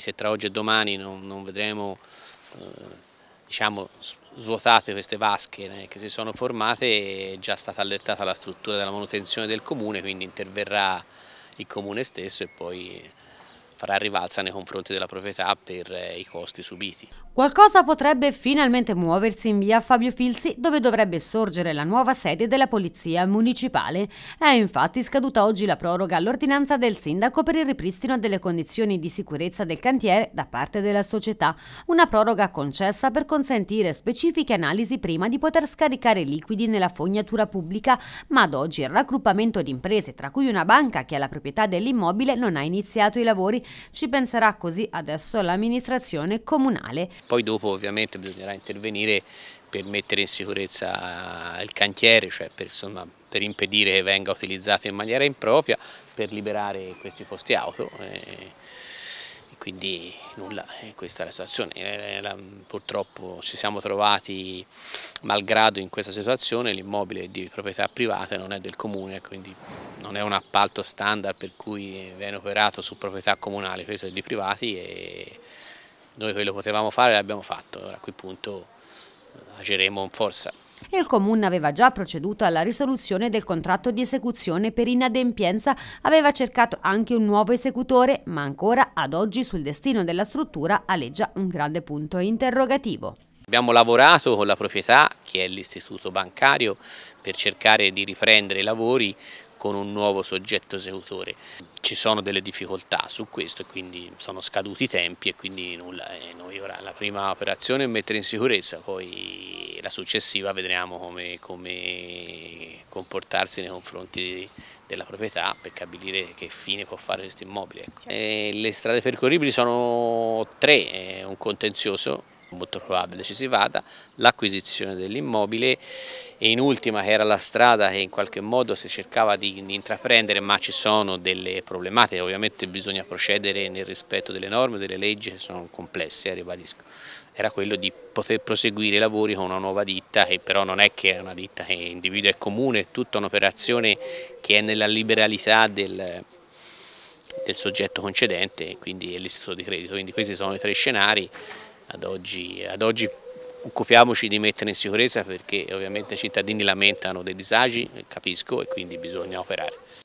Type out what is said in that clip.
Se tra oggi e domani non, non vedremo eh, diciamo, svuotate queste vasche né, eh, che si sono formate, è già stata allertata la struttura della manutenzione del comune, quindi interverrà il comune stesso e poi farà rivalsa nei confronti della proprietà per eh, i costi subiti. Qualcosa potrebbe finalmente muoversi in via Fabio Filzi dove dovrebbe sorgere la nuova sede della Polizia Municipale. È infatti scaduta oggi la proroga all'ordinanza del sindaco per il ripristino delle condizioni di sicurezza del cantiere da parte della società, una proroga concessa per consentire specifiche analisi prima di poter scaricare i liquidi nella fognatura pubblica, ma ad oggi il raggruppamento di imprese, tra cui una banca che ha la proprietà dell'immobile, non ha iniziato i lavori ci penserà così adesso l'amministrazione comunale. Poi dopo ovviamente bisognerà intervenire per mettere in sicurezza il cantiere, cioè per, insomma, per impedire che venga utilizzato in maniera impropria, per liberare questi posti auto. Eh quindi nulla, eh, questa è la situazione. Eh, eh, purtroppo ci siamo trovati malgrado in questa situazione, l'immobile è di proprietà privata e non è del comune, quindi non è un appalto standard per cui viene operato su proprietà comunale, questo è di privati e noi quello potevamo fare l'abbiamo fatto, ora a quel punto agiremo in forza e il comune aveva già proceduto alla risoluzione del contratto di esecuzione per inadempienza, aveva cercato anche un nuovo esecutore, ma ancora ad oggi sul destino della struttura aleggia un grande punto interrogativo. Abbiamo lavorato con la proprietà, che è l'istituto bancario, per cercare di riprendere i lavori con un nuovo soggetto esecutore. Ci sono delle difficoltà su questo e quindi sono scaduti i tempi e quindi nulla, e noi ora la prima operazione è mettere in sicurezza, poi la successiva vedremo come, come comportarsi nei confronti della proprietà per capire che fine può fare questo immobile. Ecco. Certo. le strade percorribili sono tre, eh, un contenzioso molto probabile ci si vada, l'acquisizione dell'immobile e in ultima che era la strada che in qualche modo si cercava di, di, intraprendere ma ci sono delle problematiche, ovviamente bisogna procedere nel rispetto delle norme, delle leggi che sono complesse, eh, ribadisco, era quello di poter proseguire i lavori con una nuova ditta che però non è che è una ditta che individua e comune, è tutta un'operazione che è nella liberalità del, del soggetto concedente, quindi è l'istituto di credito, quindi questi sono i tre scenari ad oggi, ad oggi occupiamoci di mettere in sicurezza perché ovviamente i cittadini lamentano dei disagi, capisco, e quindi bisogna operare.